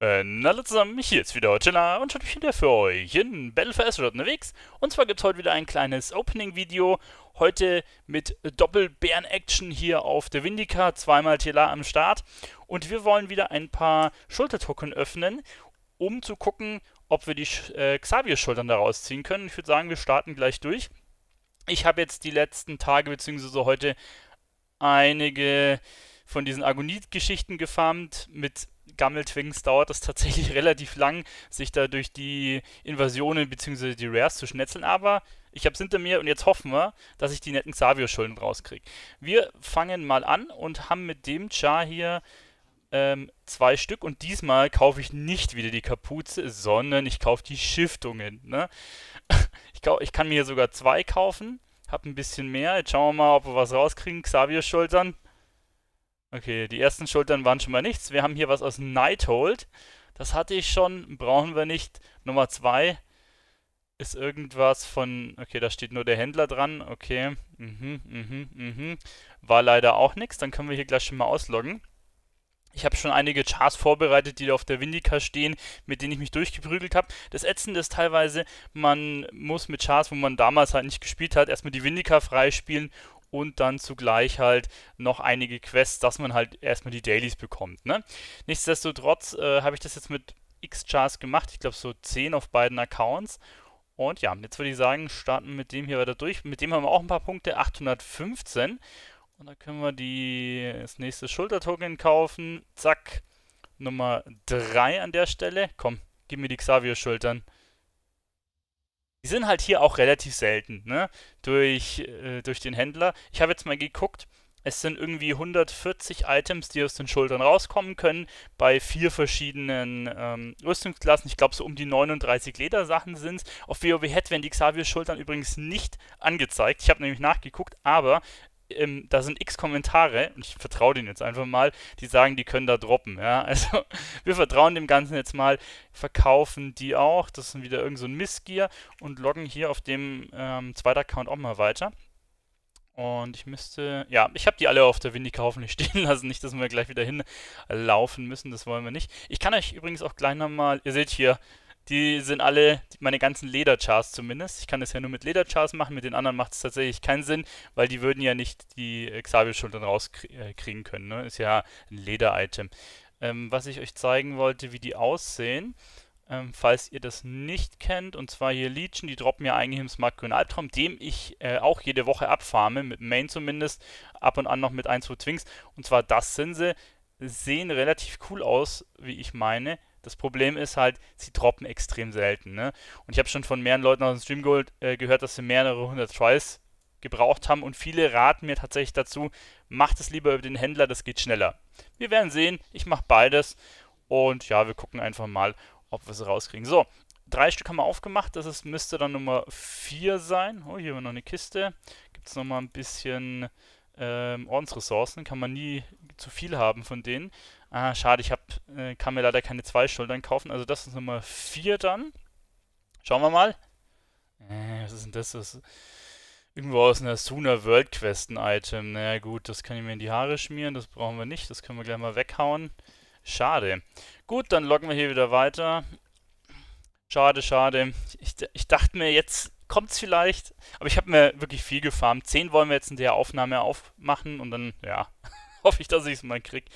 Äh, hallo na, alle zusammen, hier ist wieder Chilla und schon wieder für euch in Battle for Azeroth unterwegs. Und zwar gibt es heute wieder ein kleines Opening-Video. Heute mit Doppelbären-Action hier auf der Windica, zweimal Tela am Start. Und wir wollen wieder ein paar Schultertoken öffnen, um zu gucken, ob wir die äh, Xavier-Schultern daraus ziehen können. Ich würde sagen, wir starten gleich durch. Ich habe jetzt die letzten Tage bzw. heute einige von diesen Agonit-Geschichten gefarmt mit Gammeltwings dauert es tatsächlich relativ lang, sich da durch die Invasionen bzw. die Rares zu schnetzeln, aber ich habe es hinter mir und jetzt hoffen wir, dass ich die netten Xavio-Schulden rauskriege. Wir fangen mal an und haben mit dem Char hier ähm, zwei Stück und diesmal kaufe ich nicht wieder die Kapuze, sondern ich kaufe die Schiftungen. Ne? Ich, ich, kann mir hier sogar zwei kaufen, habe ein bisschen mehr. Jetzt schauen wir mal, ob wir was rauskriegen. Xavier Schultern. Okay, die ersten Schultern waren schon mal nichts. Wir haben hier was aus Nighthold. Das hatte ich schon, brauchen wir nicht. Nummer 2 ist irgendwas von... Okay, da steht nur der Händler dran. Okay, mhm, mhm, mhm. War leider auch nichts. Dann können wir hier gleich schon mal ausloggen. Ich habe schon einige Chars vorbereitet, die auf der Windica stehen, mit denen ich mich durchgeprügelt habe. Das Ätzende ist teilweise, man muss mit Chars, wo man damals halt nicht gespielt hat, erstmal die Windica freispielen, und dann zugleich halt noch einige Quests, dass man halt erstmal die Dailies bekommt. Ne? Nichtsdestotrotz äh, habe ich das jetzt mit X-Chars gemacht, ich glaube so 10 auf beiden Accounts. Und ja, jetzt würde ich sagen, starten mit dem hier weiter durch. Mit dem haben wir auch ein paar Punkte, 815. Und dann können wir die, das nächste Schultertoken kaufen. Zack, Nummer 3 an der Stelle. Komm, gib mir die Xavier-Schultern die sind halt hier auch relativ selten, ne? Durch, äh, durch den Händler. Ich habe jetzt mal geguckt, es sind irgendwie 140 Items, die aus den Schultern rauskommen können, bei vier verschiedenen ähm, Rüstungsklassen. Ich glaube, so um die 39 Ledersachen sind es. Auf WoW Head werden die Xavier-Schultern übrigens nicht angezeigt. Ich habe nämlich nachgeguckt, aber ähm, da sind x Kommentare, und ich vertraue denen jetzt einfach mal, die sagen, die können da droppen. Ja? Also wir vertrauen dem Ganzen jetzt mal, verkaufen die auch, das ist wieder irgend so ein Missgier und loggen hier auf dem ähm, zweiten Account auch mal weiter. Und ich müsste, ja, ich habe die alle auf der Windika hoffentlich stehen lassen, nicht, dass wir gleich wieder hinlaufen müssen, das wollen wir nicht. Ich kann euch übrigens auch gleich nochmal, ihr seht hier, die sind alle, meine ganzen Lederchars zumindest. Ich kann das ja nur mit Lederchars machen, mit den anderen macht es tatsächlich keinen Sinn, weil die würden ja nicht die äh, Xavier-Schultern rauskriegen äh, können. Ne? Ist ja ein Leder-Item. Ähm, was ich euch zeigen wollte, wie die aussehen. Ähm, falls ihr das nicht kennt, und zwar hier Legion, die droppen ja eigentlich im Smart Grün Albtraum, dem ich äh, auch jede Woche abfarme, mit Main zumindest, ab und an noch mit 1, 2 Twinks. Und zwar das sind sie, sehen relativ cool aus, wie ich meine, das Problem ist halt, sie droppen extrem selten. Ne? Und ich habe schon von mehreren Leuten aus dem Stream geholt, äh, gehört, dass sie mehrere hundert Tries gebraucht haben und viele raten mir tatsächlich dazu, macht es lieber über den Händler, das geht schneller. Wir werden sehen, ich mache beides und ja, wir gucken einfach mal, ob wir es rauskriegen. So, drei Stück haben wir aufgemacht, das ist, müsste dann Nummer vier sein. Oh, hier haben wir noch eine Kiste. Gibt es nochmal ein bisschen ähm, Ordensressourcen, kann man nie zu viel haben von denen. Ah, schade, ich hab, äh, kann mir leider keine zwei Schultern kaufen. Also das ist Nummer vier dann. Schauen wir mal. Äh, was ist denn das? das ist irgendwo aus einer Sooner World Quest ein Item. Naja gut, das kann ich mir in die Haare schmieren. Das brauchen wir nicht. Das können wir gleich mal weghauen. Schade. Gut, dann loggen wir hier wieder weiter. Schade, schade. Ich, ich dachte mir, jetzt kommt's vielleicht. Aber ich habe mir wirklich viel gefarmt. Zehn wollen wir jetzt in der Aufnahme aufmachen und dann, ja, hoffe ich, dass ich es mal kriege.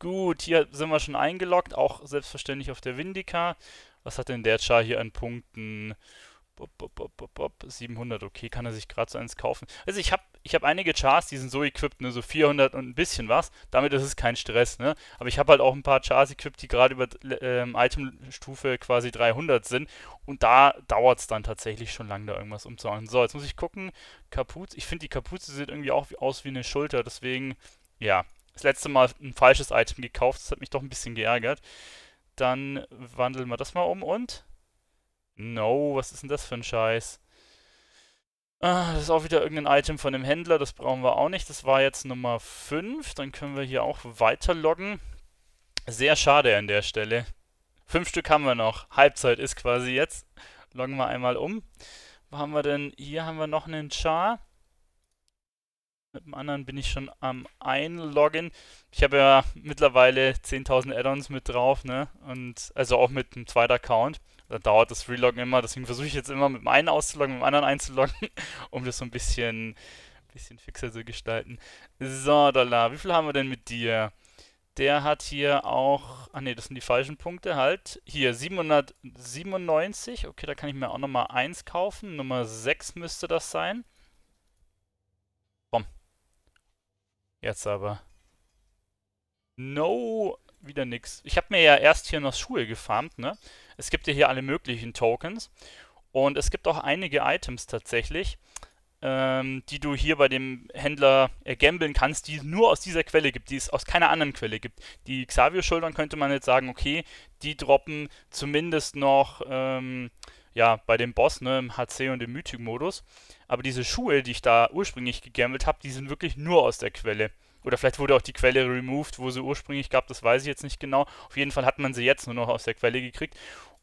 Gut, hier sind wir schon eingeloggt, auch selbstverständlich auf der Windica. Was hat denn der Char hier an Punkten? 700, okay, kann er sich gerade so eins kaufen. Also ich habe ich hab einige Chars, die sind so equipped, ne, so 400 und ein bisschen was. Damit ist es kein Stress, ne. Aber ich habe halt auch ein paar Chars equipped, die gerade über ähm, Itemstufe quasi 300 sind. Und da dauert es dann tatsächlich schon lange, da irgendwas umzuhauen. So, jetzt muss ich gucken. Kapuze, ich finde die Kapuze sieht irgendwie auch wie, aus wie eine Schulter, deswegen, ja, das letzte Mal ein falsches Item gekauft. Das hat mich doch ein bisschen geärgert. Dann wandeln wir das mal um und... No, was ist denn das für ein Scheiß? Ah, das ist auch wieder irgendein Item von dem Händler, das brauchen wir auch nicht. Das war jetzt Nummer 5, dann können wir hier auch weiter loggen. Sehr schade an der Stelle. Fünf Stück haben wir noch. Halbzeit ist quasi jetzt. Loggen wir einmal um. Wo haben wir denn? Hier haben wir noch einen Char. Mit dem anderen bin ich schon am Einloggen. Ich habe ja mittlerweile 10.000 Add-ons mit drauf, ne? Und also auch mit einem zweiten Account. Da dauert das Reloggen immer, deswegen versuche ich jetzt immer mit dem einen auszuloggen, mit dem anderen einzuloggen, um das so ein bisschen, bisschen fixer zu gestalten. So, Dollar, wie viel haben wir denn mit dir? Der hat hier auch, ah ne, das sind die falschen Punkte halt. Hier 797, okay, da kann ich mir auch nochmal 1 kaufen. Nummer 6 müsste das sein. Jetzt aber. No, wieder nix. Ich habe mir ja erst hier noch Schuhe gefarmt, ne? Es gibt ja hier alle möglichen Tokens. Und es gibt auch einige Items tatsächlich, ähm, die du hier bei dem Händler ergambeln kannst, die es nur aus dieser Quelle gibt, die es aus keiner anderen Quelle gibt. Die Xavier-Schultern könnte man jetzt sagen, okay, die droppen zumindest noch... Ähm, ja, bei dem Boss, ne, im HC und im Mythic-Modus. Aber diese Schuhe, die ich da ursprünglich gegammelt habe, die sind wirklich nur aus der Quelle. Oder vielleicht wurde auch die Quelle removed, wo sie ursprünglich gab, das weiß ich jetzt nicht genau. Auf jeden Fall hat man sie jetzt nur noch aus der Quelle gekriegt.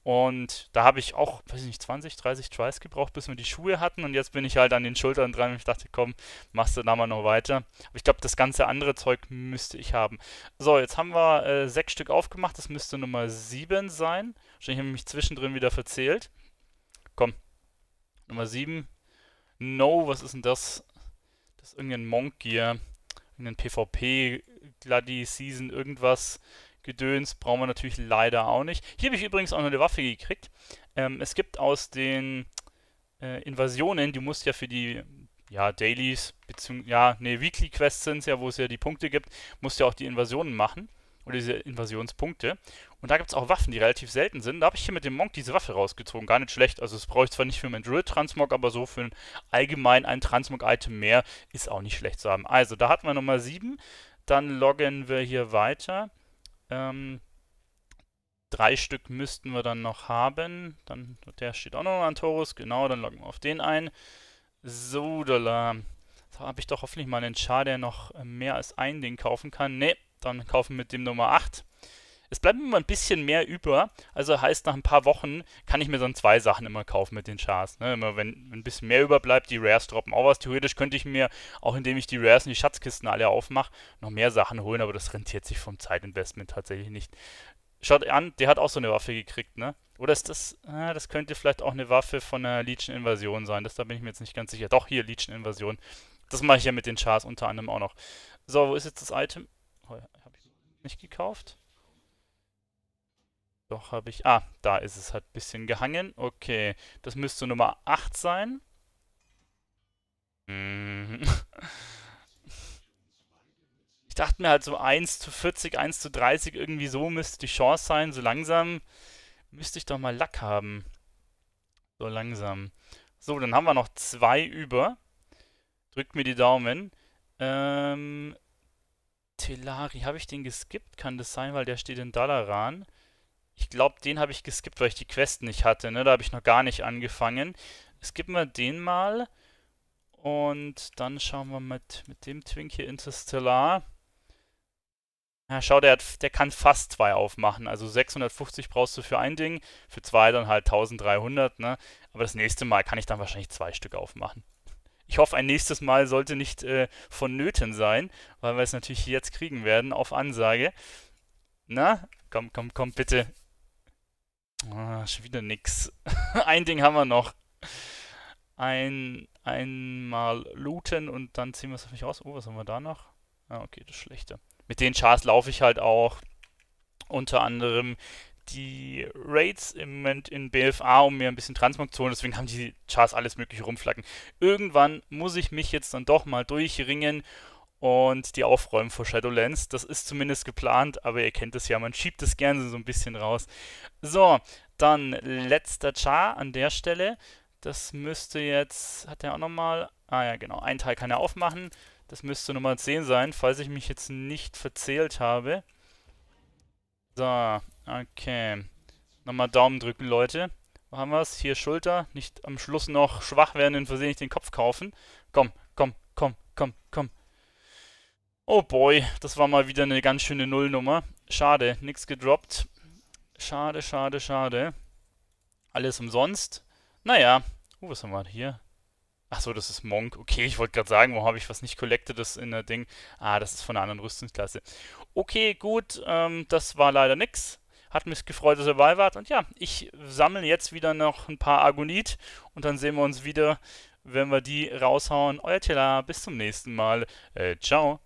Und da habe ich auch, weiß ich nicht, 20, 30 Tries gebraucht, bis wir die Schuhe hatten. Und jetzt bin ich halt an den Schultern dran und ich dachte, komm, machst du da mal noch weiter. Aber ich glaube, das ganze andere Zeug müsste ich haben. So, jetzt haben wir äh, sechs Stück aufgemacht. Das müsste Nummer 7 sein. Wahrscheinlich habe ich mich zwischendrin wieder verzählt. Komm. Nummer 7. No, was ist denn das? Das ist irgendein Monk Gear. Irgendein PvP, Gladi, Season, irgendwas. Gedöns brauchen wir natürlich leider auch nicht. Hier habe ich übrigens auch noch eine Waffe gekriegt. Ähm, es gibt aus den äh, Invasionen, die musst ja für die ja, Dailies, beziehungsweise, ja, ne, Weekly Quests sind ja, wo es ja die Punkte gibt, musst ja auch die Invasionen machen oder diese Invasionspunkte. Und da gibt es auch Waffen, die relativ selten sind. Da habe ich hier mit dem Monk diese Waffe rausgezogen. Gar nicht schlecht. Also das brauche ich zwar nicht für meinen Drill-Transmog, aber so für allgemein ein Transmog-Item mehr ist auch nicht schlecht zu haben. Also da hatten wir Nummer 7. Dann loggen wir hier weiter. Ähm, drei Stück müssten wir dann noch haben. Dann, der steht auch noch an Torus. Genau, dann loggen wir auf den ein. So, da habe ich doch hoffentlich mal einen Char, der noch äh, mehr als einen Ding kaufen kann. Nee, dann kaufen mit dem Nummer 8. Es bleibt immer ein bisschen mehr über, also heißt, nach ein paar Wochen kann ich mir dann zwei Sachen immer kaufen mit den Chars. Ne? Immer wenn, wenn, ein bisschen mehr überbleibt, die Rares droppen auch was. Theoretisch könnte ich mir, auch indem ich die Rares und die Schatzkisten alle aufmache, noch mehr Sachen holen, aber das rentiert sich vom Zeitinvestment tatsächlich nicht. Schaut an, der hat auch so eine Waffe gekriegt, ne? Oder ist das, ah, das könnte vielleicht auch eine Waffe von einer Legion-Invasion sein. Das, da bin ich mir jetzt nicht ganz sicher. Doch, hier, Legion-Invasion. Das mache ich ja mit den Chars unter anderem auch noch. So, wo ist jetzt das Item? Oh habe ich nicht gekauft? Doch, habe ich... Ah, da ist es halt ein bisschen gehangen. Okay, das müsste Nummer 8 sein. Mm. Ich dachte mir halt so 1 zu 40, 1 zu 30, irgendwie so müsste die Chance sein. So langsam müsste ich doch mal Lack haben. So langsam. So, dann haben wir noch zwei über. Drückt mir die Daumen. Ähm, Telari, habe ich den geskippt? Kann das sein, weil der steht in Dalaran? Ich glaube, den habe ich geskippt, weil ich die Quest nicht hatte. Ne? Da habe ich noch gar nicht angefangen. Skippen wir den mal. Und dann schauen wir mit, mit dem Twink hier Interstellar. Ja, schau, der, hat, der kann fast zwei aufmachen. Also 650 brauchst du für ein Ding, für zwei dann halt 1300. Ne? Aber das nächste Mal kann ich dann wahrscheinlich zwei Stück aufmachen. Ich hoffe, ein nächstes Mal sollte nicht äh, vonnöten sein, weil wir es natürlich jetzt kriegen werden auf Ansage. Na, komm, komm, komm, bitte. Oh, schon wieder nix. ein Ding haben wir noch. Ein, einmal looten und dann ziehen wir es auf mich raus. Oh, was haben wir da noch? Ah, okay, das Schlechte. Mit den Chars laufe ich halt auch unter anderem die Raids im Moment in BFA, um mir ein bisschen Transmog zu holen, deswegen haben die Chars alles mögliche rumflacken. Irgendwann muss ich mich jetzt dann doch mal durchringen und die aufräumen vor Shadowlands. Das ist zumindest geplant, aber ihr kennt es ja, man schiebt es gerne so ein bisschen raus. So, dann letzter Char an der Stelle. Das müsste jetzt, hat er auch nochmal, ah ja genau, ein Teil kann er aufmachen. Das müsste Nummer 10 sein, falls ich mich jetzt nicht verzählt habe. So, Okay. Nochmal Daumen drücken, Leute. Wo haben wir es? Hier Schulter. Nicht am Schluss noch schwach werden und versehentlich den Kopf kaufen. Komm, komm, komm, komm, komm. Oh boy, das war mal wieder eine ganz schöne Nullnummer. Schade, nichts gedroppt. Schade, schade, schade. Alles umsonst. Naja. Uh, was haben wir hier? Achso, das ist Monk. Okay, ich wollte gerade sagen, wo habe ich was nicht collected, das in der Ding. Ah, das ist von einer anderen Rüstungsklasse. Okay, gut, ähm, das war leider nix. Hat mich gefreut, dass ihr dabei wart. Und ja, ich sammle jetzt wieder noch ein paar Agonit und dann sehen wir uns wieder, wenn wir die raushauen. Euer Tela, bis zum nächsten Mal. Äh, ciao.